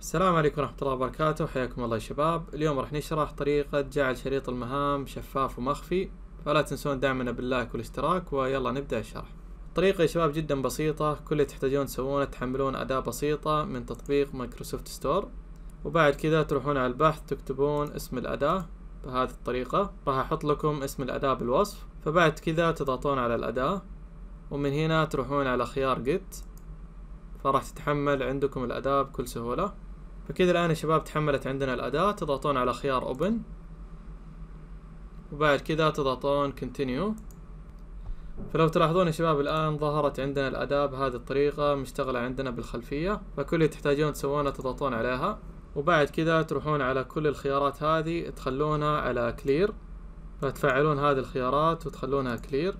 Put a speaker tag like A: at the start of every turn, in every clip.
A: السلام عليكم ورحمة الله وبركاته حياكم الله يا شباب اليوم راح نشرح طريقة جعل شريط المهام شفاف ومخفي فلا تنسون دعمنا باللايك والاشتراك ويلا نبدأ الشرح الطريقة يا شباب جدا بسيطة كل اللي تحتاجون تسوونه تحملون أداة بسيطة من تطبيق مايكروسوفت ستور وبعد كذا تروحون على البحث تكتبون اسم الأداة بهذه الطريقة راح أحط لكم اسم الأداة بالوصف فبعد كذا تضغطون على الأداة ومن هنا تروحون على خيار جيت فراح تتحمل عندكم الأداة بكل سهولة فكذا الآن يا شباب تحملت عندنا الأداة تضغطون على خيار اوبن وبعد كذا تضغطون كونتينيو فلو تلاحظون يا شباب الآن ظهرت عندنا الأداة بهذه الطريقة مشتغلة عندنا بالخلفية فكل اللي تحتاجون تسوونه تضغطون عليها وبعد كذا تروحون على كل الخيارات هذه تخلونها على كلير فتفعلون هذه الخيارات وتخلونها كلير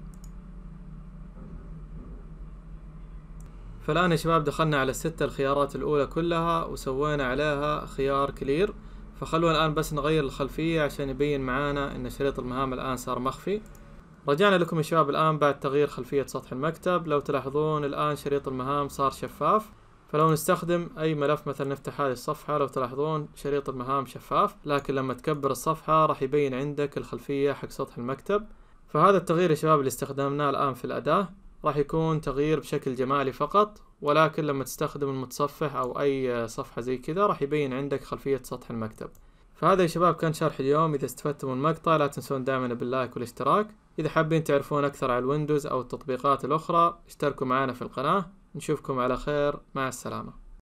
A: فالآن يا شباب دخلنا على الستة الخيارات الأولى كلها وسوينا عليها خيار كلير فخلونا الآن بس نغير الخلفية عشان يبين معانا إن شريط المهام الآن صار مخفي رجعنا لكم يا شباب الآن بعد تغيير خلفية سطح المكتب لو تلاحظون الآن شريط المهام صار شفاف فلو نستخدم أي ملف مثلا نفتح هذه الصفحة لو تلاحظون شريط المهام شفاف لكن لما تكبر الصفحة راح يبين عندك الخلفية حق سطح المكتب فهذا التغيير يا شباب اللي استخدمناه الآن في الأداة راح يكون تغيير بشكل جمالي فقط ولكن لما تستخدم المتصفح او اي صفحة زي كذا راح يبين عندك خلفية سطح المكتب فهذا يا شباب كان شرح اليوم اذا استفدتم من المقطع لا تنسون دائما باللايك والاشتراك اذا حابين تعرفون اكثر على الويندوز او التطبيقات الاخرى اشتركوا معنا في القناة نشوفكم على خير مع السلامة